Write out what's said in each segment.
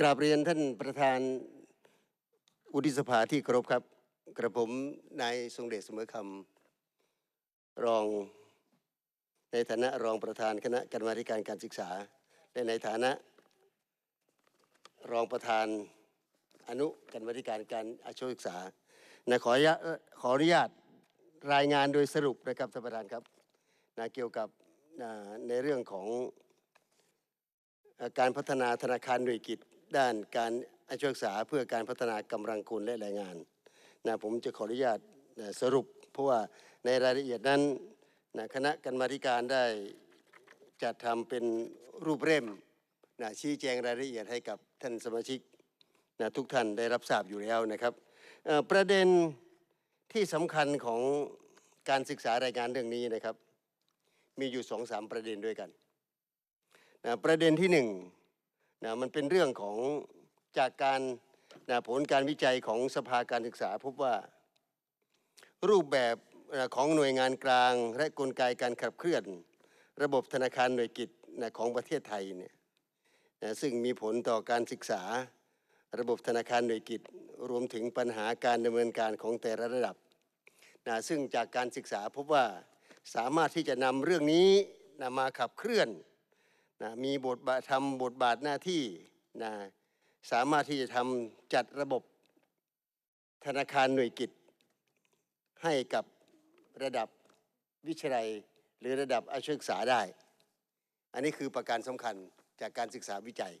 กราบเรียนท่านประธานวุฒิสภาที่เคารพครับกระผมนายทรงเดชเสมอคำรองในฐานะรองประธานคณะกรรมาิการการศึกษาและในฐานะ รองประธานอนุกรรมาิการการอาชีวศึกษานขอขออนุญาตรายงานโดยสรุปนะครับท่านประธานครับนะเกี่ยวกับในเรื่องของการพัฒนาธนาคารหน่วยกิจด้านการอาชีวศึกษาเพื่อการพัฒนากำลังคนและแรงงานนะผมจะขออนุญาตสรุปเพราะว่าในรายละเอียดนั้นนะคณะกรรมาการได้จัดทำเป็นรูปเร่มนะชี้แจงรายละเอียดให้กับท่านสมาชิกนะทุกท่านได้รับทราบอยู่แล้วนะครับประเด็นที่สำคัญของการศึกษารายงานเรื่องนี้นะครับ มีอยู่สองสามประเด็นด้วยกันนะประเด็นที่หนึ่งนะมันเป็นเรื่องของจากการนะผลการวิจัยของสภาการศึกษาพบว่า รูปแบบของหน่วยงานกลางและกลไกการขับเคลื่อน ระบบธนาคารหน่วยกิจนะของประเทศไทยเนี่ยนะซึ่งมีผลต่อการศึกษา ระบบธนาคารหน่วยกิจ รวมถึงปัญหาการดำเนินการของแต่ละระดับนะซึ่งจากการศึกษาพบว่าสามารถที่จะนำเรื่องนี้นะมาขับเคลื่อนนะมีบทบาททำบทบาทหน้าที่นะสามารถที่จะทำจัดระบบธนาคารหน่วยกิจ ให้กับระดับวิชัยหรือระดับอาชีพศึกษาได้ อันนี้คือประการสำคัญจากการศึกษาวิจัย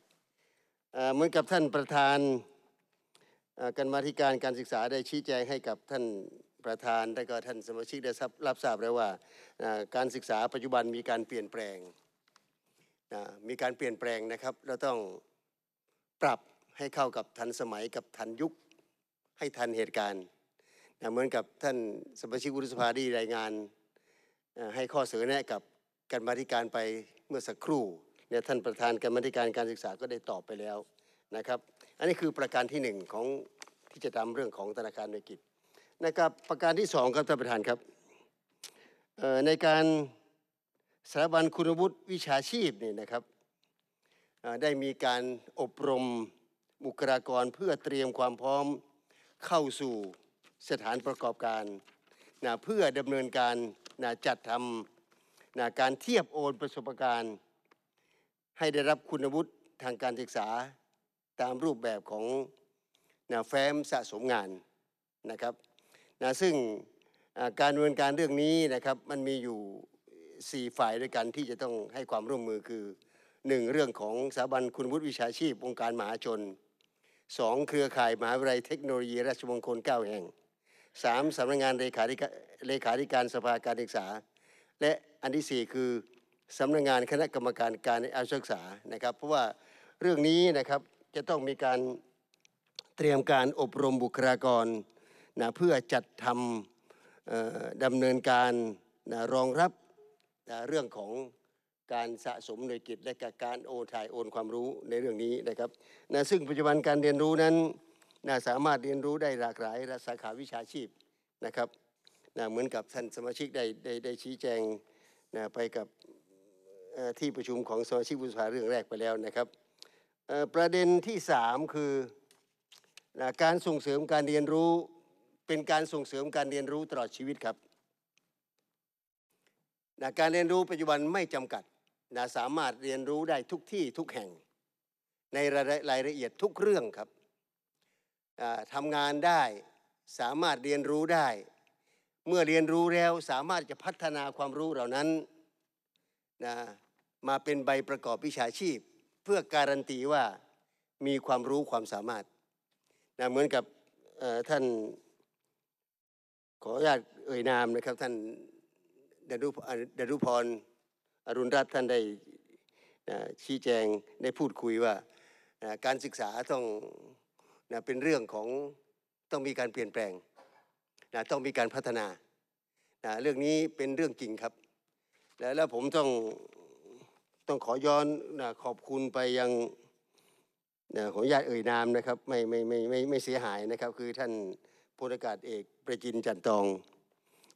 เหมือนกับท่านประธานกันมาธิการการศึกษาได้ชี้แจงให้กับท่านประธานและก็ท่านสมาชิกได้รับทราบแล้วว่าการศึกษาปัจจุบันมีการเปลี่ยนแปลงมีการเปลี่ยนแปลงนะครับ เราต้องปรับให้เข้ากับทันสมัยกับทันยุคให้ทันเหตุการณ์เหมือนกับท่านสมาชิกวุฒิสภาได้รายงานให้ข้อเสนอแนะกับการมรธิการไปเมื่อสักครู่เนี่ยท่านประธานการมรธิการการศึกษาก็ได้ตอบไปแล้วนะครับ อันนี้คือประการที่ 1 ของที่จะทำเรื่องของธนาคารหนรกิจ นะครับประการที่2ครับท่านประธานครับในการสถาบันคุณวุฒิวิชาชีพนี่นะครับได้มีการอบรมบุคลากรเพื่อเตรียมความพร้อมเข้าสู่สถานประกอบการนะเพื่อดำเนินการนะจัดทำนะการเทียบโอนประสบการณ์ ให้ได้รับคุณวุฒิทางการศึกษาตามรูปแบบของนะแฟ้มสะสมงานนะครับนะซึ่งการดำเนินการเรื่องนี้นะครับมันมีอยู่สี่ฝ่ายด้วยกันที่จะต้องให้ความร่วมมือคือหนึ่งเรื่องของสถาบันคุณวุฒิวิชาชีพ องค์การมหาชนสองเครือข่ายมหาวิทยาลัยเทคโนโลยีราชมงคลเก้าแห่งสามสำนักงานเลขาธิการเลขาธิการสภาการศึกษา และอันที่สี่คือสำนักงานคณะกรรมการการอาชีพศึกษานะครับเพราะว่าเรื่องนี้นะครับจะต้องมีการเตรียมการอบรมบุคลากรนะเพื่อจัดทำดำเนินการนะรองรับนะเรื่องของการสะสมหน่วยกิจและการโอนถ่ายโอนความรู้ในเรื่องนี้นะครับนะซึ่งปัจจุบันการเรียนรู้นั้นนะสามารถเรียนรู้ได้หลากหลายสาขาวิชาชีพนะครับนะเหมือนกับท่านสมาชิกได้ไดได้ชี้แจงนะไปกับที่ประชุมของสมาชิกวุฒิสภาเรื่องแรกไปแล้วนะครับ ประเด็นที่ 3 คือนะการส่งเสริมการเรียนรู้ เป็นการส่งเสริมการเรียนรู้ตลอดชีวิตครับนะการเรียนรู้ปัจจุบันไม่จำกัดนะสามารถเรียนรู้ได้ทุกที่ทุกแห่ง ในรายละเอียดทุกเรื่องครับทำงานได้สามารถเรียนรู้ได้ เมื่อเรียนรู้แล้วสามารถจะพัฒนาความรู้เหล่านั้นนะมาเป็นใบประกอบวิชาชีพ เพื่อการันตีว่ามีความรู้ความสามารถนะเหมือนกับท่านขออนุญาตเอ่ยนามนะครับท่านดรุดรุพรอรุณรัตน์ท่านได้ชี้แจงได้พูดคุยว่าการศึกษาต้องเป็นเรื่องของต้องมีการเปลี่ยนแปลงต้องมีการพัฒนาเรื่องนี้เป็นเรื่องจริงครับแล้วผมต้องต้องขอย้อนขอบคุณไปยังขออนุญาตเอ่ยนามนะครับไม่ไม่ไม่ไม่ไม่เสียหายนะครับ คือท่านพลอากาศเอกประจินจันตอง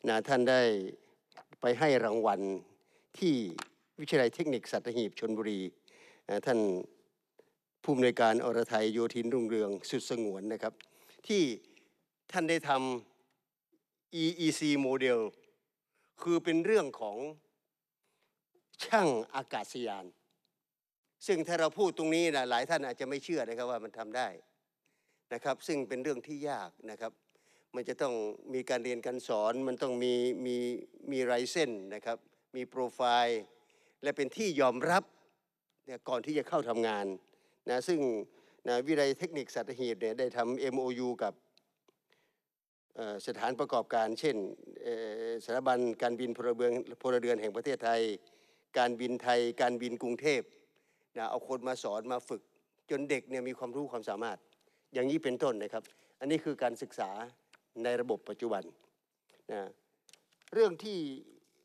นะท่านได้ไปให้รางวัลที่วิทยาลัยเทคนิคสัตหีบชนบุรีท่านผู้อำนวยการอรไทยโยธินรุ่งเรืองสุดสงวนนะครับ ที่ท่านได้ทำ EEC โมเดลคือเป็นเรื่องของช่างอากาศยาน ซึ่งถ้าเราพูดตรงนี้นะหลาย ท่านอาจจะไม่เชื่อนะครับว่ามันทำได้นะครับ ซึ่งเป็นเรื่องที่ยากนะครับมันจะต้องมีการเรียนการสอน มันต้องมีมีมีไรเส้นนะครับ มีโปรไฟล์และเป็นที่ยอมรับเนี่ยก่อนที่จะเข้าทำงานนะ ซึ่งนะวิทยเทคนิคสัตหีบเนี่ยได้ทำ MOU กับสถานประกอบการ เช่นสถาบันการบินพลเรือนพลเรือนแห่งประเทศไทย การบินไทยการบินกรุงเทพนะเอาคนมาสอนมาฝึกจนเด็กเนี่ยมีความรู้ความสามารถอย่างนี้เป็นต้นนะครับ อันนี้คือการศึกษาในระบบปัจจุบันนะเรื่องที่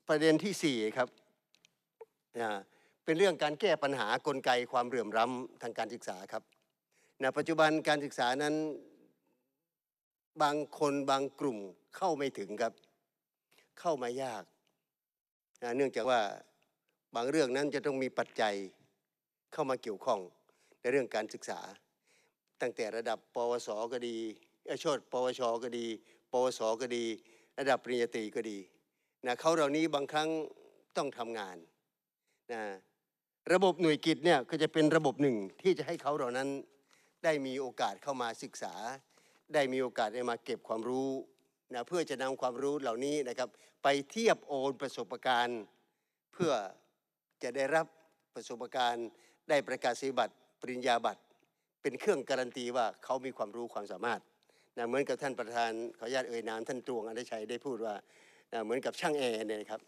ประเด็นที่ 4 ครับนะเป็นเรื่องการแก้ปัญหากลไกความเหลื่อมล้ำทางการศึกษาครับนะปัจจุบันการศึกษานั้น บางคนบางกลุ่มเข้าไม่ถึงครับ เข้ามายากนะเนื่องจากว่าบางเรื่องนั้นจะต้องมีปัจจัยเข้ามาเกี่ยวข้องในเรื่องการศึกษา ตั้งแต่ระดับปวสก็ดีอชดปวชก็ดี ปวส ก็ดี ระดับปริญญาตรีก็ดี นะเขาเหล่านี้บางครั้งต้องทำงานนะระบบหน่วยกิจเนี่ยก็จะเป็นระบบหนึ่งที่จะให้เขาเหล่านั้นได้มีโอกาสเข้ามาศึกษา ได้มีโอกาสได้มาเก็บความรู้นะ เพื่อจะนำความรู้เหล่านี้นะครับ ไปเทียบโอนประสบการณ์ เพื่อจะได้รับประสบการณ์ได้ประกาศสิบัตรปริญญาบัตร เป็นเครื่องการันตีว่าเขามีความรู้ความสามารถนะเหมือนกับท่านประธานขออนุญาตเอ่ยนามท่านตวงอันชัยได้พูดว่านะเหมือนกับช่างแอร์เนี่ยครับ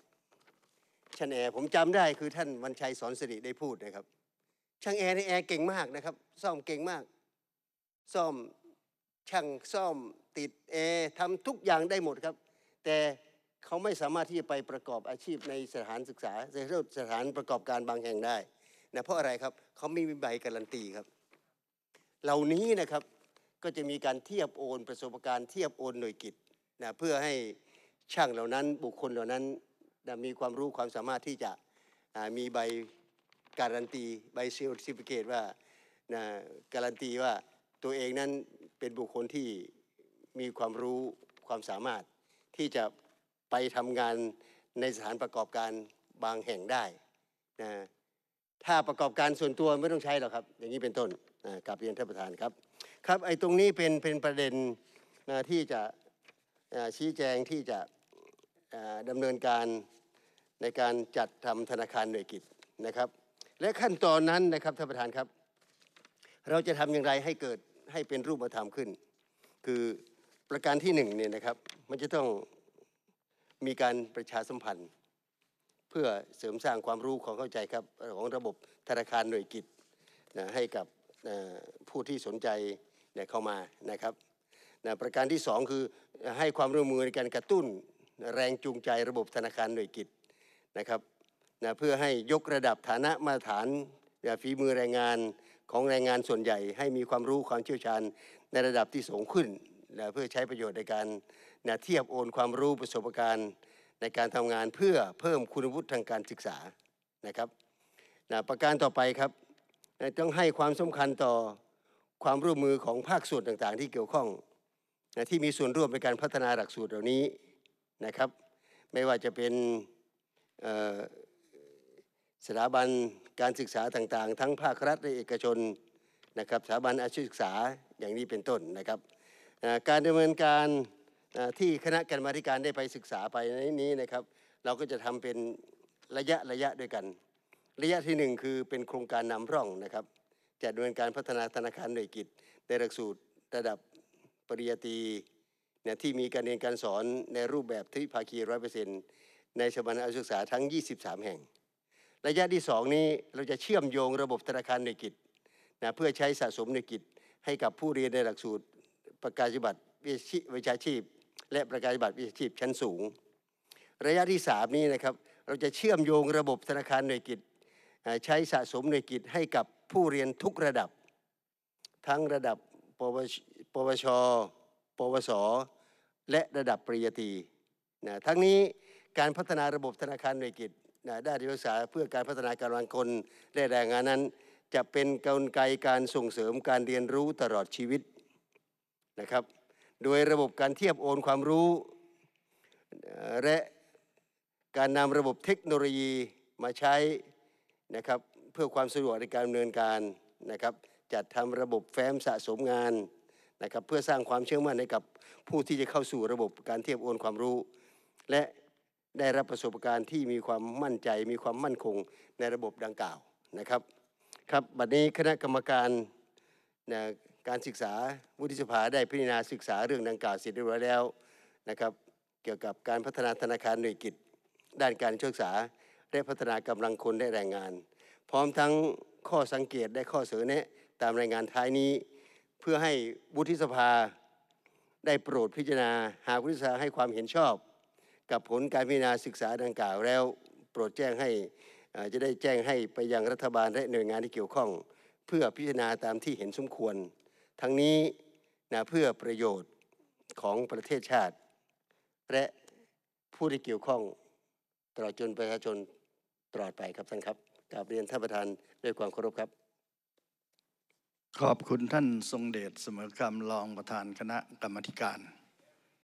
ช่างแอร์ผมจำได้คือท่านวันชัยสอนสิริได้พูดนะครับ ช่างแอร์นี่แอร์เก่งมากนะครับซ่อมเก่งมาก ซ่อมช่างซ่อมติดแอร์ทำทุกอย่างได้หมดครับ แต่เขาไม่สามารถที่จะไปประกอบอาชีพในสถานศึกษาสถานประกอบการบางแห่งได้นะเพราะอะไรครับ เขาไม่มีใบการันตีครับ เหล่านี้นะครับก็จะมีการเทียบโอนประสบการณ์เทียบโอนหน่วยกิจนะเพื่อให้ช่างเหล่านั้นบุคคลเหล่านั้นนะมีความรู้ความสามารถที่จะมีใบการันตีใบเซอร์ติฟิเคตว่านะการันตีว่าตัวเองนั้นเป็นบุคคลที่มีความรู้ความสามารถ ที่จะไปทำงานในสถานประกอบการบางแห่งได้นะถ้าประกอบการส่วนตัวไม่ต้องใช้หรอกครับอย่างนี้เป็นต้นกลับเรียนท่านประธานครับครับไอ้ตรงนี้เป็นเป็นประเด็นนะที่จะชี้แจงที่จะดำเนินการในการจัดทำธนาคารหน่วยกิจนะครับ และขั้นตอนนั้นนะครับท่านประธานครับ เราจะทำอย่างไรให้เกิดให้เป็นรูปธรรมขึ้น คือประการที่หนึ่งเนี่ยนะครับมันจะต้องมีการประชาสัมพันธ์ เพื่อเสริมสร้างความรู้ความเข้าใจครับของระบบธนาคารหน่วยกิจนะให้กับผู้ที่สนใจเนี่ยเข้ามานะครับนะประการที่ 2 คือให้ความร่วมมือในการกระตุ้น แรงจูงใจระบบธนาคารหน่วยกิจนะครับนะเพื่อให้ยกระดับฐานะมาตรฐานฝีมือแรงงานของแรงงานส่วนใหญ่ ให้มีความรู้ความเชี่ยวชาญ ในระดับที่สูงขึ้นนะเพื่อใช้ประโยชน์ในการนะเทียบโอนความรู้ประสบการณ์ในการทำงานเพื่อเพิ่มคุณวุฒิทางการศึกษานะครับนะประการต่อไปครับต้องให้ความสำคัญต่อความร่วมมือของภาคส่วนต่าง ๆ ที่เกี่ยวข้องนะที่มีส่วนร่วมในการพัฒนาหลักสูตรเหล่านี้นะครับ ไม่ว่าจะเป็นสถาบันการศึกษาต่างๆ ทั้งภาครัฐและเอกชนนะครับสถาบันอาชีพศึกษาอย่างนี้เป็นต้นนะครับการดำเนินการที่คณะกรรมาการได้ไปศึกษาไปในนี้นะครับ เราก็จะทำเป็นระยะระยะด้วยกัน ระยะที่ 1 คือเป็นโครงการนำร่องนะครับจัดดำเนินการพัฒนาธนาคารหน่วยกิจในหลักสูตรระดับปริญญาตรีเนี่ยที่มีการเรียนการสอนในรูปแบบที่ภาคีร้อยเปอร์เซ็นต์ในสถาบันการศึกษาทั้ง 23 แห่ง ระยะที่ 2 นี้เราจะเชื่อมโยงระบบธนาคารหน่วยกิจนะเพื่อใช้สะสมหน่วยกิจ ให้กับผู้เรียนในหลักสูตรประกาศบัตรวิชาชีพ และประกาศบัตรวิชาชีพชั้นสูง ระยะที่ 3 นี้นะครับเราจะเชื่อมโยงระบบธนาคารหน่วยกิจใช้สะสมหน่วยกิจให้กับผู้เรียนทุกระดับทั้งระดับ ปวชปวชปวสและระดับปริญญาตรีนะทั้งนี้การพัฒนาระบบธนาคารในกิจนะด้านศึกษาเพื่อการพัฒนาการวังคนและแรงงานนั้น จะเป็นกลไกการส่งเสริมการเรียนรู้ตลอดชีวิตนะครับ โดยระบบการเทียบโอนความรู้ และการนำระบบเทคโนโลยีมาใช้นะครับเพื่อความสะดวกในการดำเนินการนะครับจัดทำระบบแฟ้มสะสมงานนะครับเพื่อสร้างความเชื่อมั่นให้กับผู้ที่จะเข้าสู่ระบบการเทียบโอนความรู้ และได้รับประสบการณ์ที่มีความมั่นใจมีความมั่นคงในระบบดังกล่าวนะครับครับบัดนี้คณะกรรมการนะการศึกษาวุฒิสภาได้พิจารณาศึกษาเรื่องดังกล่าวเสร็จเรียบร้อยแล้วนะครับเกี่ยวกับการพัฒนาธนาคารหน่วยกิจด้านการศึกษาและพัฒนากำลังคนและแรงงานพร้อมทั้งข้อสังเกตได้ข้อเสนอแนะตามรายงานท้ายนี้ เพื่อให้วุฒิสภา ได้โปรดพิจารณา หากวุฒิสภาให้ความเห็นชอบ กับผลการพิจารณาศึกษาดังกล่าว แล้วโปรดแจ้งให้จะได้แจ้งให้ไปยังรัฐบาลและหน่วยงานที่เกี่ยวข้อง เพื่อพิจารณาตามที่เห็นสมควร ทั้งนี้นะเพื่อประโยชน์ของประเทศชาติ และผู้ที่เกี่ยวข้องตลอดจนประชาชนตลอดไปครับท่านครับกับเรียนท่านประธานด้วยความเคารพครับ ขอบคุณท่านทรงเดชเสมอคำรองประธานคณะกรรมธิการ